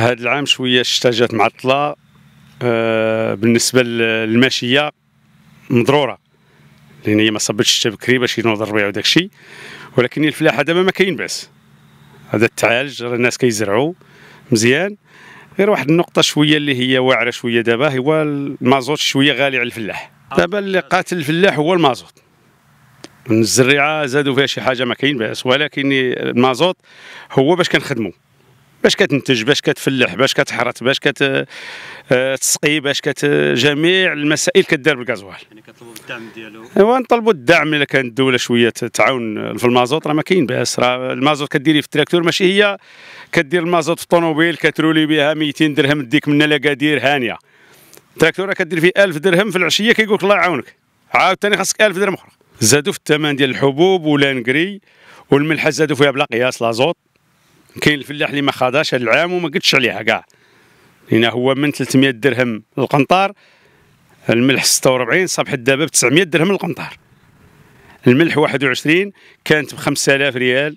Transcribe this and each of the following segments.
هذا العام شويه الشتا جات معطله آه بالنسبه للماشيه مضروره لان هي ما صبتش الشتا بكري باش ينوض الربيع وداك الشيء ولكن الفلاحه دابا ما كاين باس هذا التعالج راه الناس كيزرعوا مزيان غير واحد النقطه شويه اللي هي واعره شويه دابا هو المازوت شويه غالي على الفلاح دابا اللي قاتل الفلاح هو المازوت الزريعه زادوا فيها شي حاجه ما كاين باس ولكن المازوت هو باش كنخدموا باش كتنتج باش كتفلح باش كتحرث باش كتسقي آه، آه، باش كت جميع المسائل كدار بالغازوال يعني كطلبوا الدعم ديالو ايوا نطلبوا الدعم الا كانت الدوله شويه تعاون في المازوت راه ما كاين باس راه المازوت كديري في التراكتور ماشي هي كدير المازوت في الطوموبيل كترولي بها 200 درهم ديك من لاكادير هانيه التراكتور راه كدير فيه 1000 درهم في العشيه كيقول لك الله يعاونك عاوتاني خاصك 1000 درهم اخرى زادوا في الثمن ديال الحبوب ولا نقري والملحه زادوا فيها بلا قياس لازوط كاين الفلاح اللي ما خاضاش هذا العام وما قدش عليها كاع هنا هو من 300 درهم القنطار الملح 46 صبح الدابه ب 900 درهم القنطار الملح 21 كانت ب 5000 ريال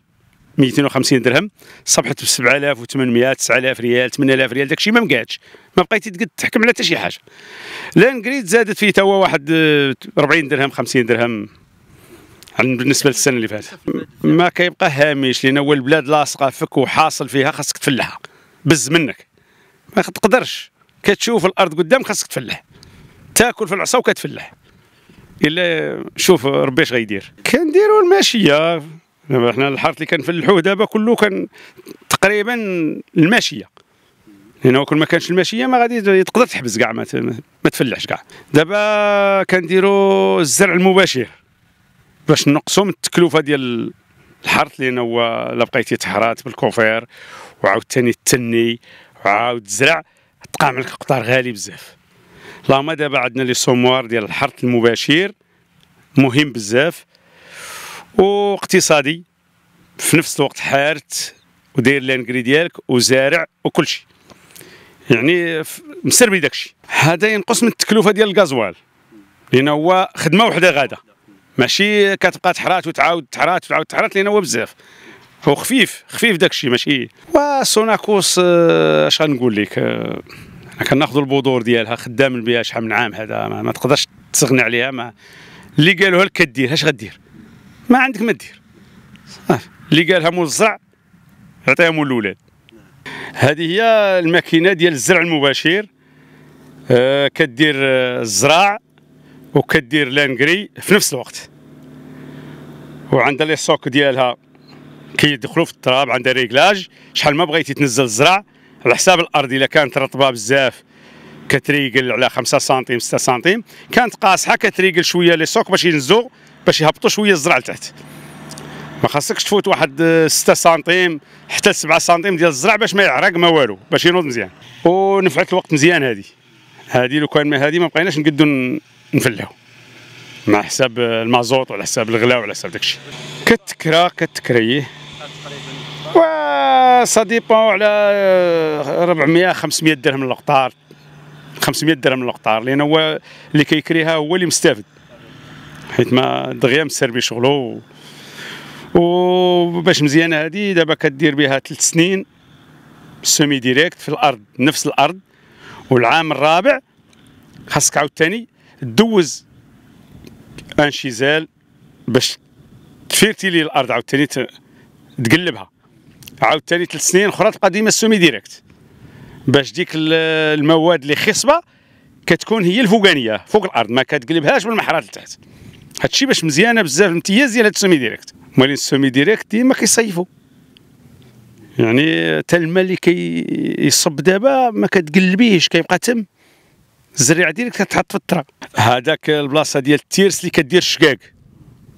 250 درهم صبحت ب 7800 9000 ريال 8000 ريال داكشي ما مقادش ما بقيتي تقد تحكم على حتى شي حاجه لان قريت زادت فيه توا واحد 40 آه، درهم 50 درهم بالنسبه للسنه اللي فاتت ما كيبقى هامش لان هو البلاد لاصقه فيك وحاصل فيها خاصك تفلحها بز منك ما تقدرش كتشوف الارض قدام خاصك تفلح تاكل في العصا وكتفلح الا شوف ربي اش غيدير كنديروا الماشيه حنا الحرث اللي كنفلحوه دابا كله كان تقريبا الماشيه لانه كل ما كانش الماشيه ما غادي تقدر تحبس كاع ما تفلحش كاع دابا كنديروا الزرع المباشر باش نقصوا من التكلفه ديال الحرث لان هو الا بقيتي تحرات بالكوفير وعاود ثاني التني وعاود تزرع تقام عليك القطار غالي بزاف لاما دابا عندنا لي سوموار ديال الحرث المباشر مهم بزاف واقتصادي في نفس الوقت حارت وداير لانكري ديالك وزارع وكل شيء يعني مسربي داكشي هذا ينقص من التكلفه ديال الغازوال لان هو خدمه وحده غاده ماشي كتبقى تحرات وتعاود تحرات وتعاود تحرات لان هو بزاف هو خفيف خفيف داك الشيء ماشي وسوناكوس آه، اش غنقول لك انا آه، كناخذ البذور ديالها خدام بها شحال من عام هذا ما, ما تقدرش تستغنى عليها ما اللي قالوها لك كدير اش غدير ما عندك ما دير اللي قالها مول الزرع عطيها مول الاولاد هذه هي الماكينه ديال الزرع المباشر آه، كدير الزراع وكدير لانجري في نفس الوقت وعندها لي سوك ديالها كيدخلوا في التراب عندها ريكلاج شحال ما بغيتي تنزل الزرع على حساب الارض الا كانت رطبه بزاف كتريقل على 5 سنتيم 6 سنتيم كانت قاصحه كتريقل شويه لي سوك باش ينزلوا باش يهبطوا شويه الزرع لتحت ما خاصكش تفوت واحد 6 سنتيم حتى 7 سنتيم ديال الزرع باش ما يعرق ما والو باش ينوض مزيان ونفعت الوقت مزيان هذه هذه لو كان ما هذه ما بقيناش نقدو نفلاو مع حساب المازوط وعلى حساب الغلاء وعلى حساب داكشي كتكرا كتكريه و سا ديبون على 400 500 درهم للقطار 500 درهم للقطار لان هو اللي كيكريها هو اللي مستافد حيت ما دغيا مسربي شغلو وباش مزيانه هذه دابا كدير بها ثلاث سنين سومي ديريكت في الارض نفس الارض والعام الرابع خاصك عاوتاني دوز انشيزال باش تفيرتي لي الارض عاوتاني تقلبها عاوتاني ثلاث سنين اخرى تبقى ديما السومي ديريكت باش ديك المواد اللي خصبه كتكون هي الفوقانيه فوق الارض ما كتقلبهاش بالمحرات لتحت هادشي باش مزيانه بزاف الامتياز ديال هاد السومي ديريكت مالين السومي ديريكت ديما كيصيفوا يعني حتى الماء اللي كيصب كي دابا ما كتقلبيهش كيبقى تم الزريعه ديالك كتحط في التراب هذاك البلاصه ديال التيرس اللي كدير الشقاق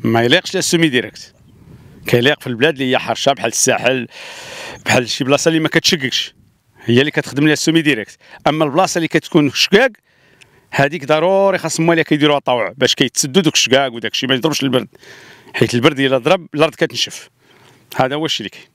ما يليقش لا سومي ديريكت كيليق في البلاد اللي هي حرشه بحال الساحل بحال شي بلاصه اللي ما كتشككش هي اللي كتخدم لها سومي ديريكت اما البلاصه اللي كتكون شقاق هذيك ضروري خاص هما كيديروها طوع باش كيتسدوا دوك الشقاق وداك الشيء ما يضربش البرد حيت البرد الا ضرب الارض كتنشف هذا هو الشيء اللي كاين